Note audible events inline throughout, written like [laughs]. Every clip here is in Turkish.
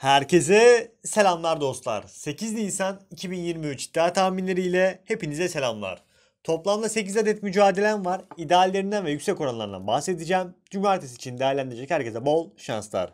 Herkese selamlar dostlar. 8 Nisan 2023 iddia tahminleriyle hepinize selamlar. Toplamda 8 adet mücadelem var. İdeallerinden ve yüksek oranlarından bahsedeceğim. Cumartesi için değerlendirecek herkese bol şanslar.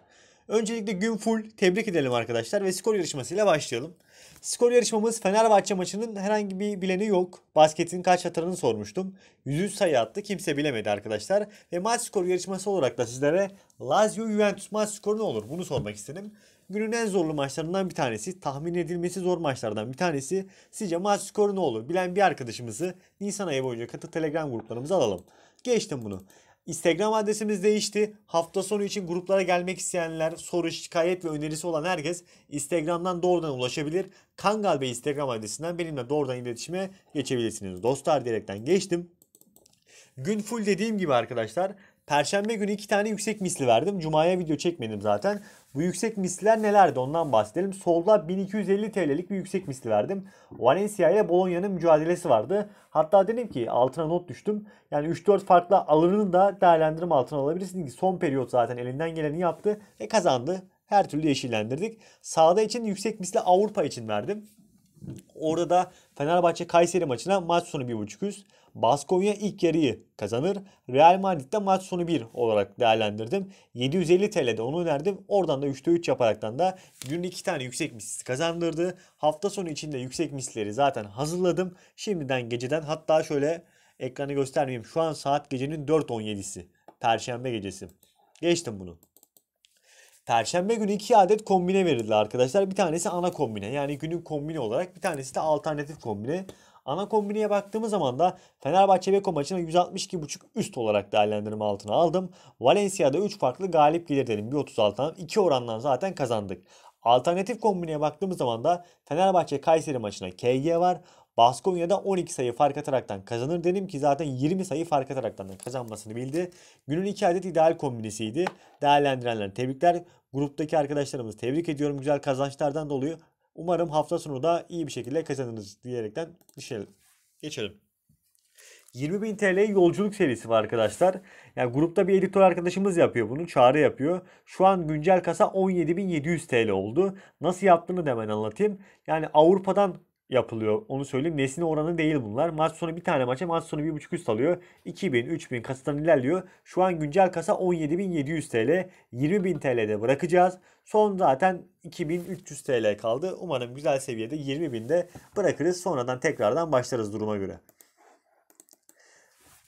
Öncelikle gün full tebrik edelim arkadaşlar ve skor yarışmasıyla başlayalım. Skor yarışmamız Fenerbahçe maçının herhangi bir bileni yok. Basketin kaç atarını sormuştum. 103 sayı attı kimse bilemedi arkadaşlar. Ve maç skoru yarışması olarak da sizlere Lazio Juventus maç skoru ne olur bunu sormak istedim. Günün en zorlu maçlarından bir tanesi, tahmin edilmesi zor maçlardan bir tanesi. Sizce maç skoru ne olur? Bilen bir arkadaşımızı Nisan ayı boyunca katı Telegram gruplarımıza alalım. Geçtim bunu. Instagram adresimiz değişti. Hafta sonu için gruplara gelmek isteyenler, soru, şikayet ve önerisi olan herkes Instagram'dan doğrudan ulaşabilir. Kangal Bey Instagram adresinden benimle doğrudan iletişime geçebilirsiniz. Dostlar direkten geçtim. Gün full dediğim gibi arkadaşlar Perşembe günü iki tane yüksek misli verdim. Cuma'ya video çekmedim zaten. Bu yüksek misliler nelerdi ondan bahsedelim. Solda 1250 TL'lik bir yüksek misli verdim. Valencia ile Bologna'nın mücadelesi vardı. Hatta dedim ki altına not düştüm. Yani 3-4 farklı alırını da değerlendirme altına alabilirsin son periyot zaten elinden geleni yaptı ve kazandı. Her türlü yeşillendirdik. Sağda için yüksek misli Avrupa için verdim. Orada da Fenerbahçe Kayseri maçına maç sonu 1.5 üst. Baskonya ilk yarıyı kazanır. Real Madrid'de maç sonu 1 olarak değerlendirdim. 750 TL'de onu önerdim. Oradan da 3'te 3 yaparaktan da dün 2 tane yüksek misli kazandırdı. Hafta sonu içinde yüksek misleri zaten hazırladım. Şimdiden geceden hatta şöyle ekranı göstermeyeyim. Şu an saat gecenin 4.17'si. Perşembe gecesi. Geçtim bunu. Perşembe günü iki adet kombine verildi arkadaşlar. Bir tanesi ana kombine yani günün kombine olarak bir tanesi de alternatif kombine. Ana kombineye baktığımız zaman da Fenerbahçe Beko maçını 162.5 üst olarak değerlendirme altına aldım. Valencia'da 3 farklı galip gelir dedim. 1.36'dan 2 orandan zaten kazandık. Alternatif kombineye baktığımız zaman da Fenerbahçe Kayseri maçına KG var. Baskonya'da 12 sayı fark ataraktan kazanır dedim ki zaten 20 sayı fark ataraktan kazanmasını bildi. Günün 2 adet ideal kombinisiydi. Değerlendirenler tebrikler. Gruptaki arkadaşlarımızı tebrik ediyorum. Güzel kazançlardan dolayı Umarım hafta sonu da iyi bir şekilde kazanırız diyerekten geçelim. Geçelim. 20.000 TL yolculuk serisi var arkadaşlar. Yani grupta bir editör arkadaşımız yapıyor bunu. Çağrı yapıyor. Şu an güncel kasa 17.700 TL oldu. Nasıl yaptığını da hemen anlatayım. Yani Avrupa'dan yapılıyor. Onu söyleyeyim. Nesne oranı değil bunlar. Maç sonu bir tane maça maç sonu 1.5 üst alıyor. 2000, 3000 kasadan ilerliyor. Şu an güncel kasa 17.700 TL. 20.000 TL'de bırakacağız. Son zaten 2300 TL kaldı. Umarım güzel seviyede 20.000'de bırakırız. Sonradan tekrardan başlarız duruma göre.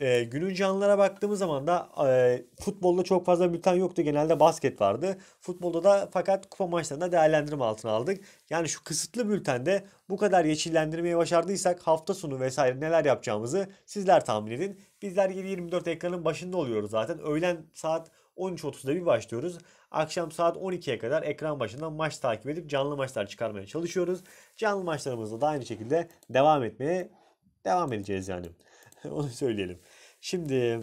E, günün canlılara baktığımız zaman da e, futbolda çok fazla bülten yoktu. Genelde basket vardı. Futbolda da fakat kupa maçlarında değerlendirme altına aldık. Yani şu kısıtlı bültende bu kadar yeşillendirmeyi başardıysak hafta sonu vesaire neler yapacağımızı sizler tahmin edin. Bizler 7-24 ekranın başında oluyoruz zaten. Öğlen saat 13.30'da bir başlıyoruz. Akşam saat 12'ye kadar ekran başından maç takip edip canlı maçlar çıkarmaya çalışıyoruz. Canlı maçlarımızda da aynı şekilde devam etmeye devam edeceğiz yani. [laughs] Onu söyleyelim. Şimdi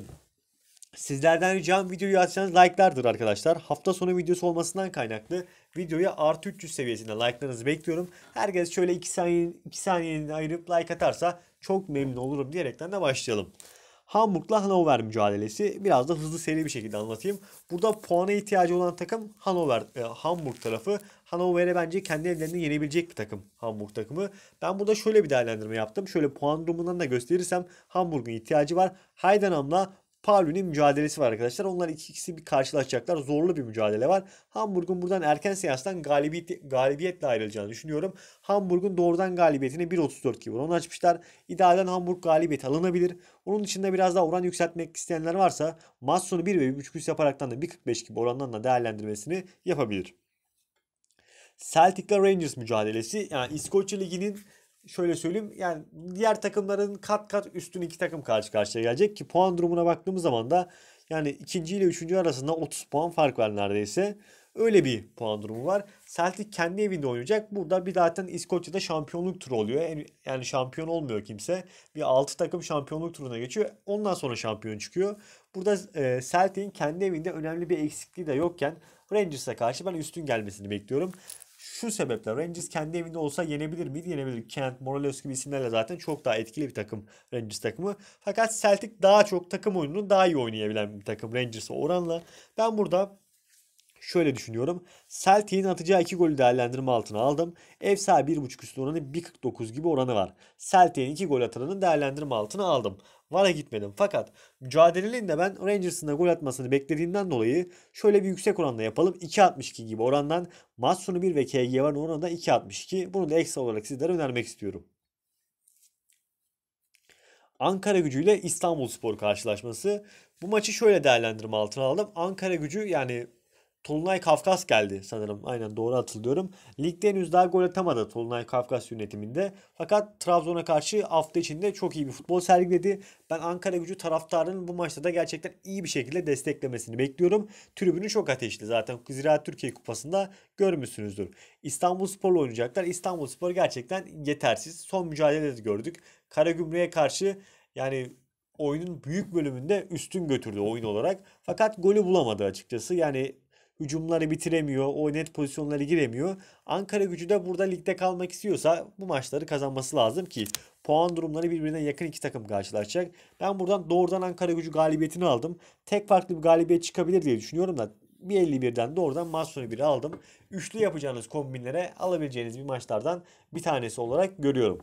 sizlerden ricam videoyu açsanız like'lardır arkadaşlar. Hafta sonu videosu olmasından kaynaklı videoya artı 300 seviyesinde like'larınızı bekliyorum. Herkes şöyle 2 saniye, 2 saniyenin ayırıp like atarsa çok memnun olurum diyerekten de başlayalım. Hamburg'la Hannover mücadelesi biraz da hızlı seri bir şekilde anlatayım. Burada puana ihtiyacı olan takım Hannover, e, Hamburg tarafı Hannover'e bence kendi evlerinde yenebilecek bir takım Hamburg takımı. Ben burada şöyle bir değerlendirme yaptım. Şöyle puan durumundan da gösterirsem Hamburg'un ihtiyacı var. Heidenham'la Paul'ün mücadelesi var arkadaşlar. Onlar ikisi bir karşılaşacaklar. Zorlu bir mücadele var. Hamburg'un buradan erken seyastan galibiyet, galibiyetle ayrılacağını düşünüyorum. Hamburg'un doğrudan galibiyetini 1.34 gibi onu açmışlar. İdealen Hamburg galibiyet alınabilir. Onun dışında biraz daha oran yükseltmek isteyenler varsa maç sonu 1 ve 1.5 yaparaktan da 1.45 gibi orandan da değerlendirmesini yapabilir. Celtic'la Rangers mücadelesi. Yani İskoçya Ligi'nin şöyle söyleyeyim yani diğer takımların kat kat üstün iki takım karşı karşıya gelecek ki puan durumuna baktığımız zaman da yani ikinci ile üçüncü arasında 30 puan fark var neredeyse. Öyle bir puan durumu var. Celtic kendi evinde oynayacak. Burada bir zaten İskoçya'da şampiyonluk turu oluyor. Yani şampiyon olmuyor kimse. Bir 6 takım şampiyonluk turuna geçiyor. Ondan sonra şampiyon çıkıyor. Burada e, Celtic'in kendi evinde önemli bir eksikliği de yokken Rangers'a karşı ben üstün gelmesini bekliyorum şu sebeple Rangers kendi evinde olsa yenebilir miydi? Yenebilir. Kent, Morales gibi isimlerle zaten çok daha etkili bir takım Rangers takımı. Fakat Celtic daha çok takım oyununu daha iyi oynayabilen bir takım Rangers'a oranla. Ben burada şöyle düşünüyorum. Celtic'in atacağı 2 golü değerlendirme altına aldım. Ev sahibi 1.5 üstü oranı 1.49 gibi oranı var. Celtic'in 2 gol atanını değerlendirme altına aldım. Vara gitmedim. Fakat mücadelenin de ben Rangers'ın da gol atmasını beklediğinden dolayı şöyle bir yüksek oranla yapalım. 2.62 gibi orandan maç sonu 1 ve KG var oranı da 2.62. Bunu da ekstra olarak sizlere önermek istiyorum. Ankara Gücü ile İstanbul Spor karşılaşması. Bu maçı şöyle değerlendirme altına aldım. Ankara Gücü yani Tolunay Kafkas geldi sanırım. Aynen doğru hatırlıyorum. Ligde henüz daha gol atamadı Tolunay Kafkas yönetiminde. Fakat Trabzon'a karşı hafta içinde çok iyi bir futbol sergiledi. Ben Ankara gücü taraftarının bu maçta da gerçekten iyi bir şekilde desteklemesini bekliyorum. Tribünü çok ateşli zaten. Ziraat Türkiye Kupası'nda görmüşsünüzdür. İstanbul Spor'la oynayacaklar. İstanbul Spor gerçekten yetersiz. Son mücadelede gördük. Karagümrük'e karşı yani oyunun büyük bölümünde üstün götürdü oyun olarak. Fakat golü bulamadı açıkçası. Yani hücumları bitiremiyor. O net pozisyonları giremiyor. Ankara gücü de burada ligde kalmak istiyorsa bu maçları kazanması lazım ki puan durumları birbirine yakın iki takım karşılaşacak. Ben buradan doğrudan Ankara gücü galibiyetini aldım. Tek farklı bir galibiyet çıkabilir diye düşünüyorum da 1.51'den doğrudan maç sonu 1'i aldım. Üçlü yapacağınız kombinlere alabileceğiniz bir maçlardan bir tanesi olarak görüyorum.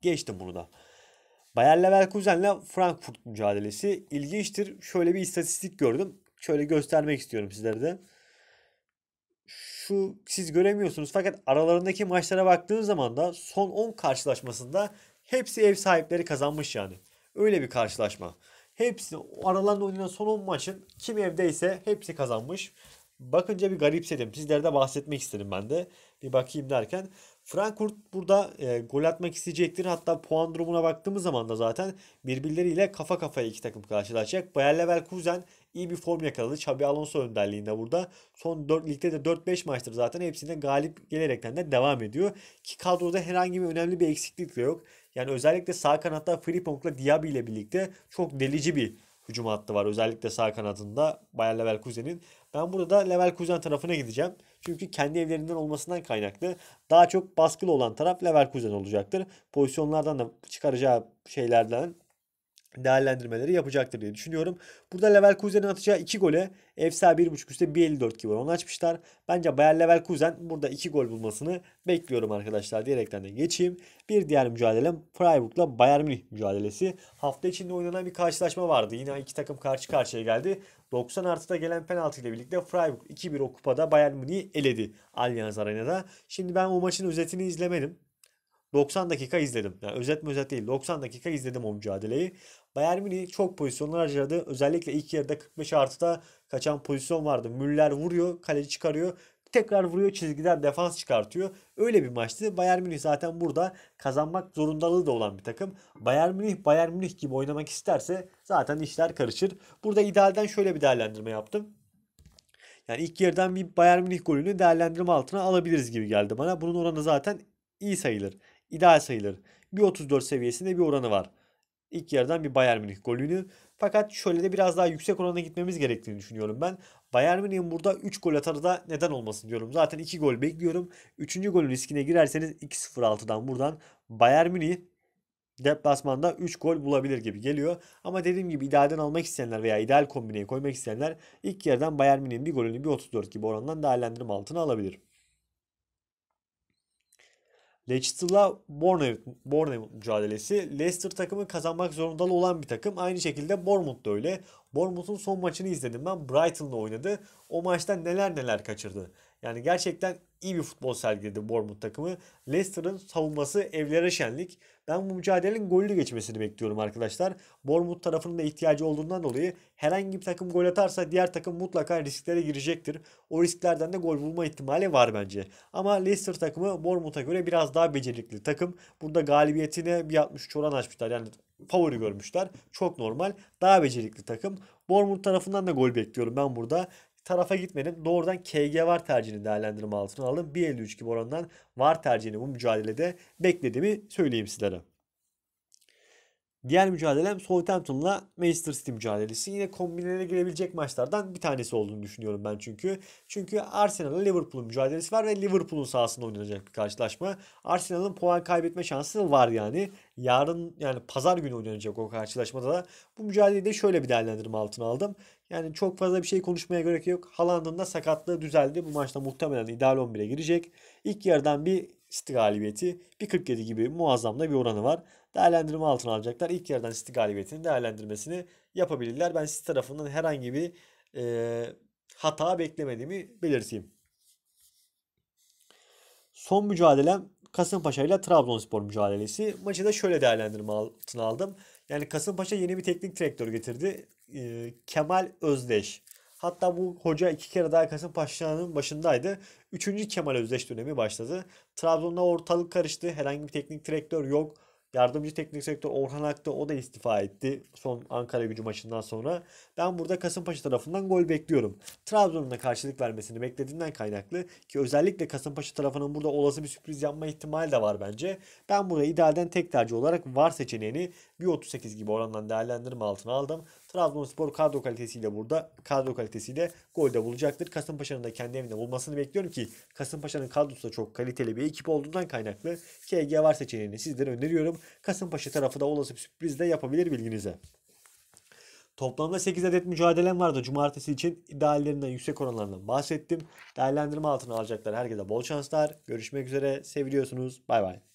Geçtim bunu da. Bayer Leverkusen'le Frankfurt mücadelesi ilginçtir. Şöyle bir istatistik gördüm şöyle göstermek istiyorum sizlere de. Şu siz göremiyorsunuz fakat aralarındaki maçlara baktığınız zaman da son 10 karşılaşmasında hepsi ev sahipleri kazanmış yani. Öyle bir karşılaşma. Hepsi aralarında oynanan son 10 maçın kim evdeyse hepsi kazanmış. Bakınca bir garipsedim. Sizlere de bahsetmek istedim ben de. Bir bakayım derken. Frankfurt burada e, gol atmak isteyecektir. Hatta puan durumuna baktığımız zaman da zaten birbirleriyle kafa kafaya iki takım karşılaşacak. Bayer Leverkusen iyi bir form yakaladı. Xabi Alonso önderliğinde burada. Son 4 ligde de 4-5 maçtır zaten hepsinde galip gelerekten de devam ediyor. Ki kadroda herhangi bir önemli bir eksiklik de yok. Yani özellikle sağ kanatta Frimpong'la Diaby ile birlikte çok delici bir hücum hattı var. Özellikle sağ kanadında Bayer Leverkusen'in. Ben burada Leverkusen tarafına gideceğim. Çünkü kendi evlerinden olmasından kaynaklı daha çok baskılı olan taraf Leverkusen olacaktır. Pozisyonlardan da çıkaracağı şeylerden değerlendirmeleri yapacaktır diye düşünüyorum. Burada Leverkusen'in atacağı 2 gole Efsa 1.5 üstte 1.54 gibi onu açmışlar. Bence Bayer Leverkusen burada 2 gol bulmasını bekliyorum arkadaşlar diyerekten de geçeyim. Bir diğer mücadelem Freiburg'la Bayern Münih mücadelesi. Hafta içinde oynanan bir karşılaşma vardı. Yine iki takım karşı karşıya geldi. 90 artıda gelen penaltı ile birlikte Freiburg 2-1 o kupada Bayern Münih'i eledi Allianz Arena'da. Şimdi ben o maçın özetini izlemedim. 90 dakika izledim. Yani özet mi özet değil. 90 dakika izledim o mücadeleyi. Bayern Münih çok pozisyonlar harcadı. Özellikle ilk yarıda 45 artıda kaçan pozisyon vardı. Müller vuruyor, kaleci çıkarıyor. Tekrar vuruyor, çizgiden defans çıkartıyor. Öyle bir maçtı. Bayern Münih zaten burada kazanmak zorundalığı da olan bir takım. Bayern Münih, Bayern Münih gibi oynamak isterse zaten işler karışır. Burada idealden şöyle bir değerlendirme yaptım. Yani ilk yerden bir Bayern Münih golünü değerlendirme altına alabiliriz gibi geldi bana. Bunun oranı zaten iyi sayılır ideal sayılır. 1.34 seviyesinde bir oranı var. İlk yarıdan bir Bayern Münih golünü. Fakat şöyle de biraz daha yüksek orana gitmemiz gerektiğini düşünüyorum ben. Bayern Münih'in burada 3 gol atarı da neden olmasın diyorum. Zaten 2 gol bekliyorum. 3. golün riskine girerseniz 2-0-6'dan buradan Bayern Münih deplasmanda 3 gol bulabilir gibi geliyor. Ama dediğim gibi idealden almak isteyenler veya ideal kombineye koymak isteyenler ilk yerden Bayern Münih'in bir golünü 1.34 gibi orandan değerlendirme altına alabilir. Leicester'la Bournemouth, Bournemouth mücadelesi. Leicester takımı kazanmak zorunda olan bir takım. Aynı şekilde Bournemouth da öyle. Bournemouth'un son maçını izledim ben. Brighton'la oynadı. O maçta neler neler kaçırdı. Yani gerçekten iyi bir futbol sergiledi Bournemouth takımı. Leicester'ın savunması evlere şenlik. Ben bu mücadelenin gollü geçmesini bekliyorum arkadaşlar. Bournemouth tarafının da ihtiyacı olduğundan dolayı herhangi bir takım gol atarsa diğer takım mutlaka risklere girecektir. O risklerden de gol bulma ihtimali var bence. Ama Leicester takımı Bournemouth'a göre biraz daha becerikli takım. Burada galibiyetine bir 63 oran açmışlar. Yani favori görmüşler. Çok normal. Daha becerikli takım. Bournemouth tarafından da gol bekliyorum ben burada tarafa gitmedim. Doğrudan KG var tercihini değerlendirme altına aldım. 1.53 gibi orandan var tercihini bu mücadelede beklediğimi söyleyeyim sizlere. Diğer mücadelem Southampton'la Manchester City mücadelesi. Yine kombinelere girebilecek maçlardan bir tanesi olduğunu düşünüyorum ben çünkü. Çünkü Arsenal'la Liverpool'un mücadelesi var ve Liverpool'un sahasında oynanacak bir karşılaşma. Arsenal'ın puan kaybetme şansı var yani. Yarın yani pazar günü oynanacak o karşılaşmada da bu mücadeleyi de şöyle bir değerlendirme altına aldım. Yani çok fazla bir şey konuşmaya gerek yok. Haaland'ın da sakatlığı düzeldi. Bu maçta muhtemelen ideal 11'e girecek. İlk yarıdan bir istigalibiyeti 1.47 gibi muazzam da bir oranı var. Değerlendirme altına alacaklar. İlk yerden istigalibiyetinin değerlendirmesini yapabilirler. Ben siz tarafından herhangi bir e, hata beklemediğimi belirteyim. Son mücadelem Kasımpaşa ile Trabzonspor mücadelesi. Maçı da şöyle değerlendirme altına aldım. Yani Kasımpaşa yeni bir teknik direktör getirdi. E, Kemal Özdeş. Hatta bu hoca iki kere daha Kasımpaşa'nın başındaydı. Üçüncü Kemal Özdeş dönemi başladı. Trabzon'da ortalık karıştı. Herhangi bir teknik direktör yok. Yardımcı teknik direktör Orhan Ak'ta o da istifa etti son Ankara gücü maçından sonra. Ben burada Kasımpaşa tarafından gol bekliyorum. Trabzon'un da karşılık vermesini beklediğinden kaynaklı ki özellikle Kasımpaşa tarafının burada olası bir sürpriz yapma ihtimali de var bence. Ben burada idealden tek tercih olarak var seçeneğini 1.38 gibi orandan değerlendirme altına aldım. Trabzonspor kadro kalitesiyle burada kadro kalitesiyle golde bulacaktır. Kasımpaşa'nın da kendi evinde bulmasını bekliyorum ki Kasımpaşa'nın kadrosu da çok kaliteli bir ekip olduğundan kaynaklı KG var seçeneğini sizlere öneriyorum. Kasımpaşa tarafı da olası bir sürpriz de yapabilir bilginize. Toplamda 8 adet mücadelem vardı cumartesi için. İdeallerinden yüksek oranlarından bahsettim. Değerlendirme altına alacaklar herkese bol şanslar. Görüşmek üzere. Seviliyorsunuz. Bay bay.